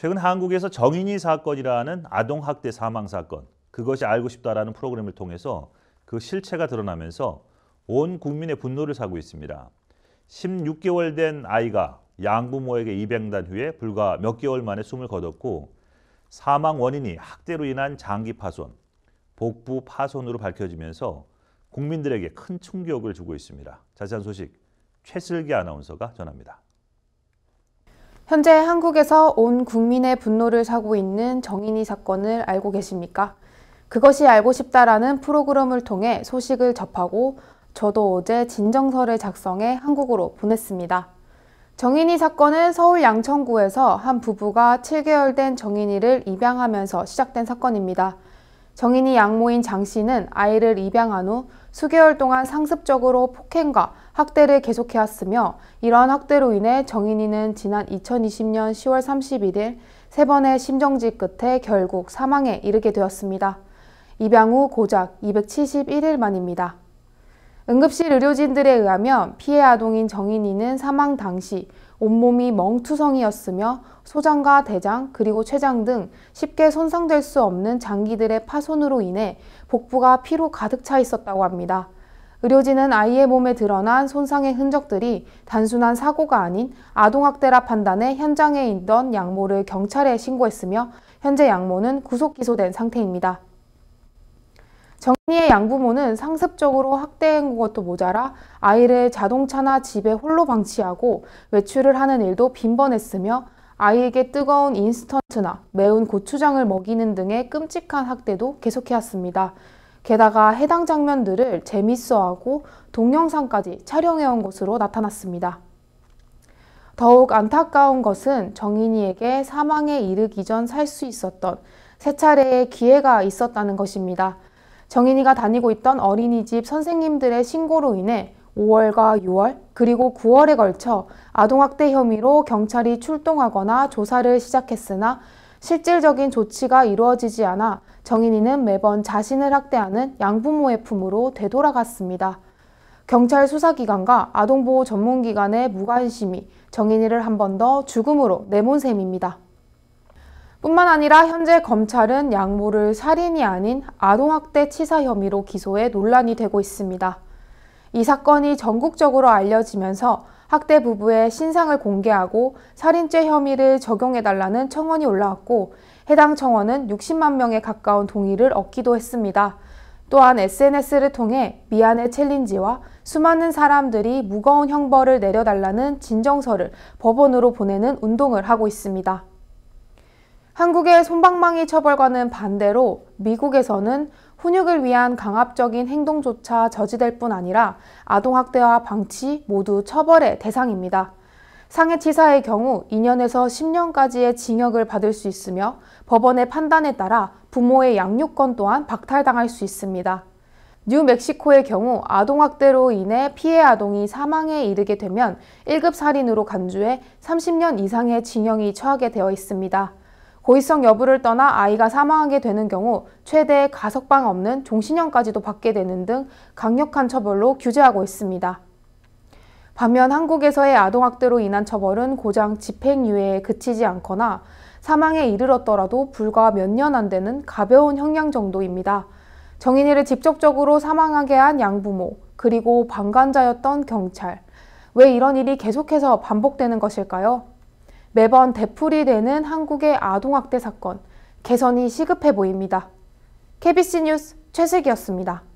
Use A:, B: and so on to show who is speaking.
A: 최근 한국에서 정인이 사건이라는 아동 학대 사망 사건 그것이 알고 싶다라는 프로그램을 통해서 그 실체가 드러나면서 온 국민의 분노를 사고 있습니다. 16개월 된 아이가 양부모에게 입양된 후에 불과 몇 개월 만에 숨을 거뒀고 사망 원인이 학대로 인한 장기 파손, 복부 파손으로 밝혀지면서 국민들에게 큰 충격을 주고 있습니다. 자세한 소식 최슬기 아나운서가 전합니다.
B: 현재 한국에서 온 국민의 분노를 사고 있는 정인이 사건을 알고 계십니까? 그것이 알고 싶다라는 프로그램을 통해 소식을 접하고 저도 어제 진정서를 작성해 한국으로 보냈습니다. 정인이 사건은 서울 양천구에서 한 부부가 7개월 된 정인이를 입양하면서 시작된 사건입니다. 정인이 양모인 장 씨는 아이를 입양한 후 수개월 동안 상습적으로 폭행과 학대를 계속해왔으며 이러한 학대로 인해 정인이는 지난 2020년 10월 31일 세 번의 심정지 끝에 결국 사망에 이르게 되었습니다. 입양 후 고작 271일 만입니다. 응급실 의료진들에 의하면 피해 아동인 정인이는 사망 당시 온몸이 멍투성이었으며 소장과 대장 그리고 췌장 등 쉽게 손상될 수 없는 장기들의 파손으로 인해 복부가 피로 가득 차 있었다고 합니다. 의료진은 아이의 몸에 드러난 손상의 흔적들이 단순한 사고가 아닌 아동학대라 판단해 현장에 있던 양모를 경찰에 신고했으며 현재 양모는 구속 기소된 상태입니다. 정리의 양부모는 상습적으로 학대한 것도 모자라 아이를 자동차나 집에 홀로 방치하고 외출을 하는 일도 빈번했으며 아이에게 뜨거운 인스턴트나 매운 고추장을 먹이는 등의 끔찍한 학대도 계속해왔습니다. 게다가 해당 장면들을 재밌어하고 동영상까지 촬영해온 것으로 나타났습니다. 더욱 안타까운 것은 정인이에게 사망에 이르기 전 살 수 있었던 세 차례의 기회가 있었다는 것입니다. 정인이가 다니고 있던 어린이집 선생님들의 신고로 인해 5월과 6월 그리고 9월에 걸쳐 아동학대 혐의로 경찰이 출동하거나 조사를 시작했으나 실질적인 조치가 이루어지지 않아 정인이는 매번 자신을 학대하는 양부모의 품으로 되돌아갔습니다. 경찰 수사기관과 아동보호 전문기관의 무관심이 정인이를 한 번 더 죽음으로 내몬 셈입니다. 뿐만 아니라 현재 검찰은 양모를 살인이 아닌 아동학대 치사 혐의로 기소해 논란이 되고 있습니다. 이 사건이 전국적으로 알려지면서 학대 부부의 신상을 공개하고 살인죄 혐의를 적용해달라는 청원이 올라왔고 해당 청원은 60만 명에 가까운 동의를 얻기도 했습니다. 또한 SNS를 통해 미안의 챌린지와 수많은 사람들이 무거운 형벌을 내려달라는 진정서를 법원으로 보내는 운동을 하고 있습니다. 한국의 손방망이 처벌과는 반대로 미국에서는 훈육을 위한 강압적인 행동조차 저지될 뿐 아니라 아동학대와 방치 모두 처벌의 대상입니다. 상해치사의 경우 2년에서 10년까지의 징역을 받을 수 있으며 법원의 판단에 따라 부모의 양육권 또한 박탈당할 수 있습니다. 뉴멕시코의 경우 아동학대로 인해 피해 아동이 사망에 이르게 되면 1급 살인으로 간주해 30년 이상의 징역이 처하게 되어 있습니다. 고의성 여부를 떠나 아이가 사망하게 되는 경우 최대 가석방 없는 종신형까지도 받게 되는 등 강력한 처벌로 규제하고 있습니다. 반면 한국에서의 아동학대로 인한 처벌은 고장 집행유예에 그치지 않거나 사망에 이르렀더라도 불과 몇 년 안 되는 가벼운 형량 정도입니다. 정인이를 직접적으로 사망하게 한 양부모, 그리고 방관자였던 경찰. 왜 이런 일이 계속해서 반복되는 것일까요? 매번 되풀이되는 한국의 아동학대 사건, 개선이 시급해 보입니다. KBC 뉴스 최슬기였습니다.